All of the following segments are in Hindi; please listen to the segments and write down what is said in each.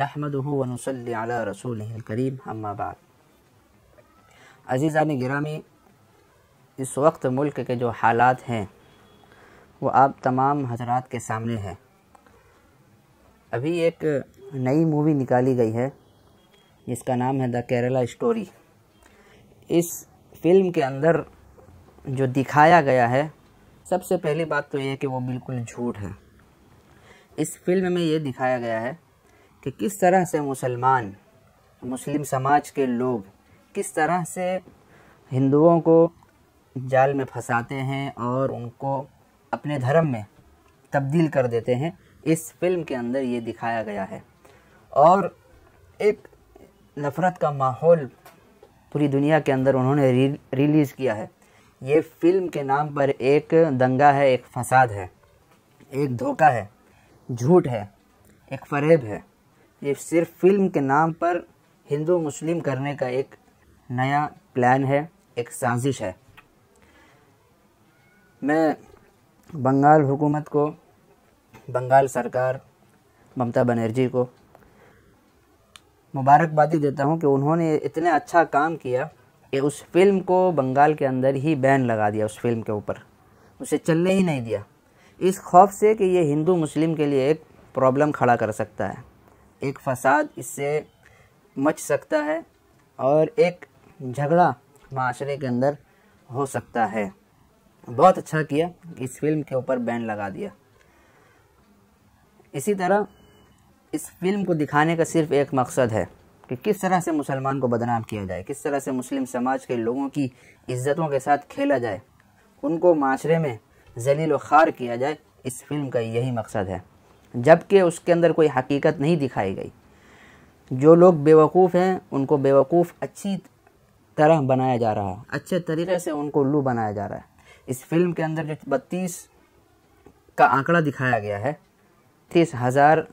नहमदनसल रसूल करीम अम्मा अम्माबाद अज़ीज़ान गिरामी इस वक्त मुल्क के जो हालात हैं वो आप तमाम हजरात के सामने हैं अभी एक नई मूवी निकाली गई है जिसका नाम है द केरला स्टोरी इस फिल्म के अंदर जो दिखाया गया है सबसे पहली बात तो ये है कि वो बिल्कुल झूठ है इस फिल्म में ये दिखाया गया है कि किस तरह से मुसलमान मुस्लिम समाज के लोग किस तरह से हिंदुओं को जाल में फंसाते हैं और उनको अपने धर्म में तब्दील कर देते हैं इस फिल्म के अंदर ये दिखाया गया है और एक नफ़रत का माहौल पूरी दुनिया के अंदर उन्होंने री, रिलीज़ किया है ये फिल्म के नाम पर एक दंगा है एक फसाद है एक धोखा है झूठ है एक फरेब है ये सिर्फ फिल्म के नाम पर हिंदू मुस्लिम करने का एक नया प्लान है एक साजिश है मैं बंगाल हुकूमत को बंगाल सरकार ममता बनर्जी को मुबारकबादी देता हूँ कि उन्होंने इतना अच्छा काम किया कि उस फिल्म को बंगाल के अंदर ही बैन लगा दिया उस फिल्म के ऊपर उसे चलने ही नहीं दिया इस खौफ से कि ये हिंदू मुस्लिम के लिए एक प्रॉब्लम खड़ा कर सकता है एक फसाद इससे मच सकता है और एक झगड़ा माशरे के अंदर हो सकता है बहुत अच्छा किया इस फिल्म के ऊपर बैन लगा दिया इसी तरह इस फिल्म को दिखाने का सिर्फ एक मकसद है कि किस तरह से मुसलमान को बदनाम किया जाए किस तरह से मुस्लिम समाज के लोगों की इज्जतों के साथ खेला जाए उनको माशरे में जलील व खार किया जाए इस फिल्म का यही मकसद है जबकि उसके अंदर कोई हकीकत नहीं दिखाई गई जो लोग बेवकूफ़ हैं उनको बेवकूफ़ अच्छी तरह बनाया जा रहा है अच्छे तरीके से उनको उल्लू बनाया जा रहा है इस फिल्म के अंदर जो बत्तीस का आंकड़ा दिखाया गया है तीस हज़ार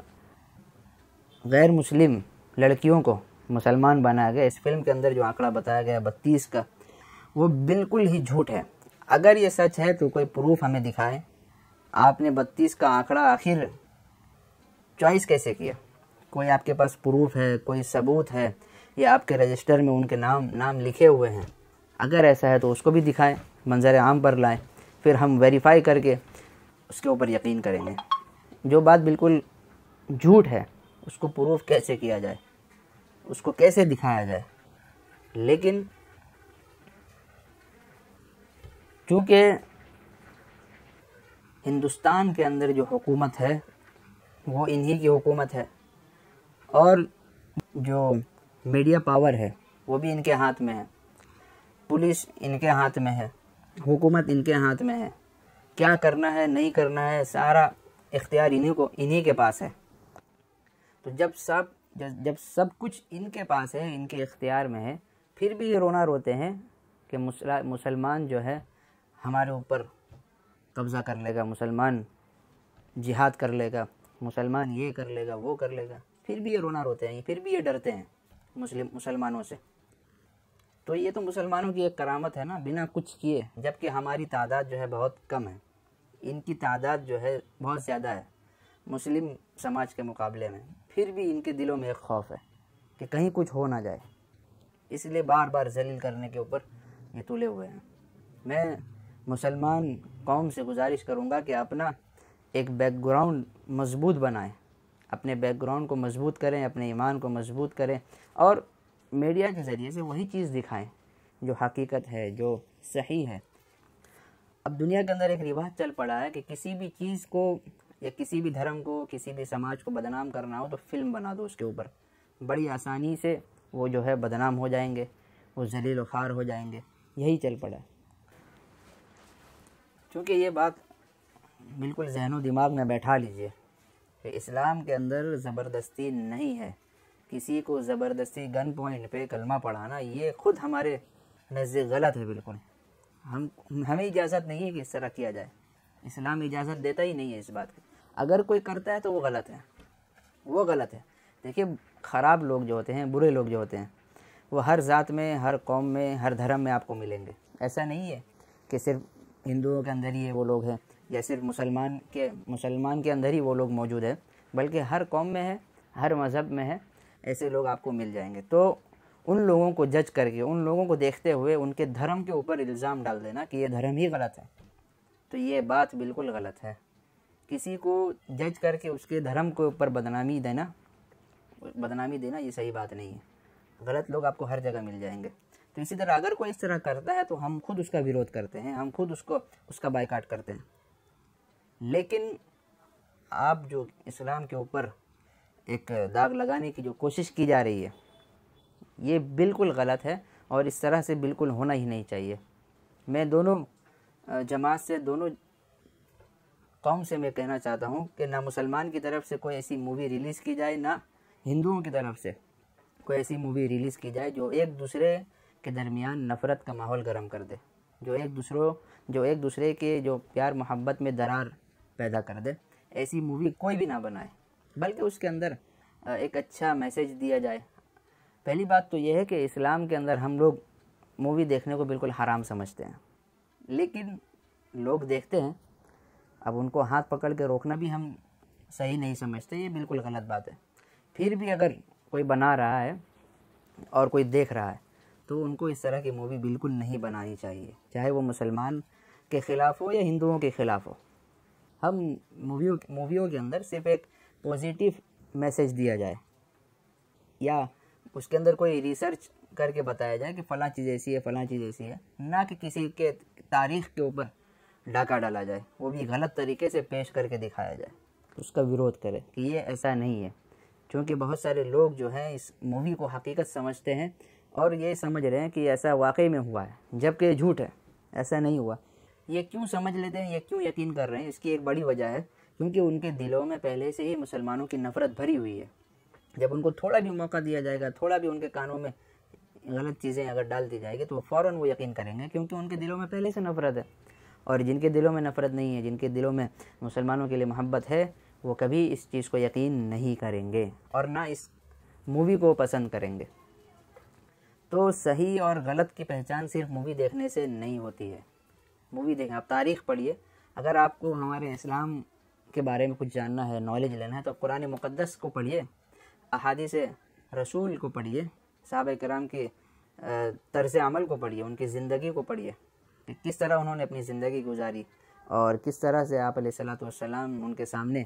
गैर मुस्लिम लड़कियों को मुसलमान बनाया गया इस फिल्म के अंदर जो आंकड़ा बताया गया बत्तीस का वो बिल्कुल ही झूठ है अगर ये सच है तो कोई प्रूफ हमें दिखाएं आपने बत्तीस का आंकड़ा आखिर चॉइस कैसे किया कोई आपके पास प्रूफ है कोई सबूत है या आपके रजिस्टर में उनके नाम नाम लिखे हुए हैं अगर ऐसा है तो उसको भी दिखाएं मंजर आम पर लाएं फिर हम वेरीफाई करके उसके ऊपर यकीन करेंगे जो बात बिल्कुल झूठ है उसको प्रूफ कैसे किया जाए उसको कैसे दिखाया जाए लेकिन चूँकि हिंदुस्तान के अंदर जो हुकूमत है वो इन्हीं की हुकूमत है और जो मीडिया पावर है वो भी इनके हाथ में है पुलिस इनके हाथ में है हुकूमत इनके हाथ में है क्या करना है नहीं करना है सारा इख्तियार इन्हीं को इन्हीं के पास है तो जब सब जब सब कुछ इनके पास है इनके इख्तियार में है फिर भी ये रोना रोते हैं कि मुसलमान जो है हमारे ऊपर कब्ज़ा कर लेगा मुसलमान जिहाद कर लेगा मुसलमान ये कर लेगा वो कर लेगा फिर भी ये रोना रोते हैं फिर भी ये डरते हैं मुस्लिम मुसलमानों से तो ये तो मुसलमानों की एक करामत है ना बिना कुछ किए जबकि हमारी तादाद जो है बहुत कम है इनकी तादाद जो है बहुत ज़्यादा है मुस्लिम समाज के मुकाबले में फिर भी इनके दिलों में एक खौफ है कि कहीं कुछ हो ना जाए इसलिए बार बार जलील करने के ऊपर ये तुले हुए हैं मैं मुसलमान कौम से गुजारिश करूँगा कि अपना एक बैकग्राउंड मजबूत बनाएं अपने बैकग्राउंड को मजबूत करें अपने ईमान को मजबूत करें और मीडिया के ज़रिए से वही चीज़ दिखाएं जो हकीकत है जो सही है अब दुनिया के अंदर एक रिवाज चल पड़ा है कि किसी भी चीज़ को या किसी भी धर्म को किसी भी समाज को बदनाम करना हो तो फिल्म बना दो उसके ऊपर बड़ी आसानी से वो जो है बदनाम हो जाएंगे वो जलील वार हो जाएंगे यही चल पड़ा क्योंकि ये बात बिल्कुल जहनों दिमाग में बैठा लीजिए कि इस्लाम के अंदर ज़बरदस्ती नहीं है किसी को ज़बरदस्ती गन पॉइंट पे कलमा पढ़ाना ये खुद हमारे नज़दीक गलत है बिल्कुल हम हमें इजाज़त नहीं है कि इस तरह किया जाए इस्लाम इजाज़त देता ही नहीं है इस बात की अगर कोई करता है तो वो गलत है वो गलत है देखिए ख़राब लोग जो होते हैं बुरे लोग जो होते हैं वो हर ज़ात में हर कौम में हर धर्म में आपको मिलेंगे ऐसा नहीं है कि सिर्फ हिंदुओं के अंदर ही वो लोग हैं या सिर्फ मुसलमान के मुसलमान के अंदर ही वो लोग मौजूद हैं बल्कि हर कौम में है हर मज़हब में है ऐसे लोग आपको मिल जाएंगे तो उन लोगों को जज करके उन लोगों को देखते हुए उनके धर्म के ऊपर इल्ज़ाम डाल देना कि ये धर्म ही गलत है तो ये बात बिल्कुल गलत है किसी को जज करके उसके धर्म के ऊपर बदनामी देना बदनामी देना ये सही बात नहीं है गलत लोग आपको हर जगह मिल जाएंगे तो इसी तरह अगर कोई इस तरह करता है तो हम खुद उसका विरोध करते हैं हम खुद उसको उसका बाइकाट करते हैं लेकिन आप जो इस्लाम के ऊपर एक दाग लगाने की जो कोशिश की जा रही है ये बिल्कुल गलत है और इस तरह से बिल्कुल होना ही नहीं चाहिए मैं दोनों जमात से दोनों कौम से मैं कहना चाहता हूँ कि ना मुसलमान की तरफ से कोई ऐसी मूवी रिलीज़ की जाए ना हिंदुओं की तरफ से कोई ऐसी मूवी रिलीज़ की जाए जो एक दूसरे के दरमियान नफ़रत का माहौल गर्म कर दे जो एक दूसरों जो एक दूसरे के जो प्यार मोहब्बत में दरार पैदा कर दे ऐसी मूवी कोई भी ना बनाए बल्कि उसके अंदर एक अच्छा मैसेज दिया जाए पहली बात तो यह है कि इस्लाम के अंदर हम लोग मूवी देखने को बिल्कुल हराम समझते हैं लेकिन लोग देखते हैं अब उनको हाथ पकड़ के रोकना भी हम सही नहीं समझते ये बिल्कुल गलत बात है फिर भी अगर कोई बना रहा है और कोई देख रहा है तो उनको इस तरह की मूवी बिल्कुल नहीं बनानी चाहिए चाहे वो मुसलमान के ख़िलाफ़ हो या हिंदुओं के ख़िलाफ़ हो हम मूवियों मूवियों के अंदर सिर्फ एक पॉजिटिव मैसेज दिया जाए या उसके अंदर कोई रिसर्च करके बताया जाए कि फ़लाँ चीज़ ऐसी है फ़लाँ चीज़ ऐसी है ना कि किसी के तारीख के ऊपर डाका डाला जाए वो भी गलत तरीके से पेश करके दिखाया जाए तो उसका विरोध करें कि ये ऐसा नहीं है क्योंकि बहुत सारे लोग जो हैं इस मूवी को हकीकत समझते हैं और ये समझ रहे हैं कि ऐसा वाकई में हुआ है जबकि झूठ है ऐसा नहीं हुआ ये क्यों समझ लेते हैं ये क्यों यकीन कर रहे हैं इसकी एक बड़ी वजह है क्योंकि उनके दिलों में पहले से ही मुसलमानों की नफरत भरी हुई है जब उनको थोड़ा भी मौका दिया जाएगा थोड़ा भी उनके कानों में गलत चीज़ें अगर डाल दी जाएगी तो फ़ौर वो यकीन करेंगे क्योंकि उनके दिलों में पहले से नफरत है और जिनके दिलों में नफरत नहीं है जिनके दिलों में मुसलमानों के लिए मोहब्बत है वो कभी इस चीज़ को यकीन नहीं करेंगे और ना इस मूवी को पसंद करेंगे तो सही और गलत की पहचान सिर्फ मूवी देखने से नहीं होती है मूवी देखें आप तारीख पढ़िए अगर आपको हमारे इस्लाम के बारे में कुछ जानना है नॉलेज लेना है तो कुरान मुक़दस को पढ़िए अहादीस रसूल को पढ़िए साहब कराम के तर्ज अमल को पढ़िए उनकी ज़िंदगी को पढ़िए कि किस तरह उन्होंने अपनी ज़िंदगी गुजारी और किस तरह से आप सलाम उनके सामने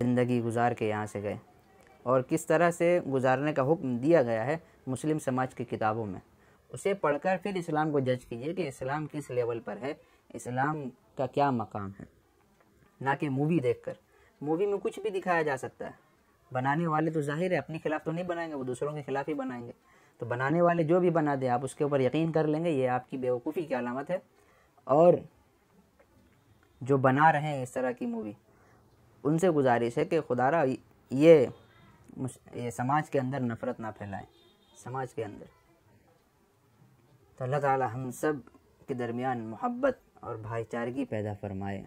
ज़िंदगी गुजार के यहाँ से गए और किस तरह से गुजारने का हुक्म दिया गया है मुस्लिम समाज की किताबों में उसे पढ़कर फिर इस्लाम को जज कीजिए कि इस्लाम किस लेवल पर है इस्लाम का क्या मकाम है ना कि मूवी देखकर मूवी में कुछ भी दिखाया जा सकता है बनाने वाले तो जाहिर है अपने खिलाफ तो नहीं बनाएंगे वो दूसरों के खिलाफ ही बनाएंगे तो बनाने वाले जो भी बना दे आप उसके ऊपर यकीन कर लेंगे ये आपकी बेवकूफ़ी की अलामत है और जो बना रहे हैं इस तरह की मूवी उनसे गुजारिश है कि खुदारा ये ये समाज के अंदर नफ़रत ना फैलाएं समाज के अंदर तो अल्लाह ताला हम सब के दरमियान मोहब्बत और भाईचारगी पैदा फरमाए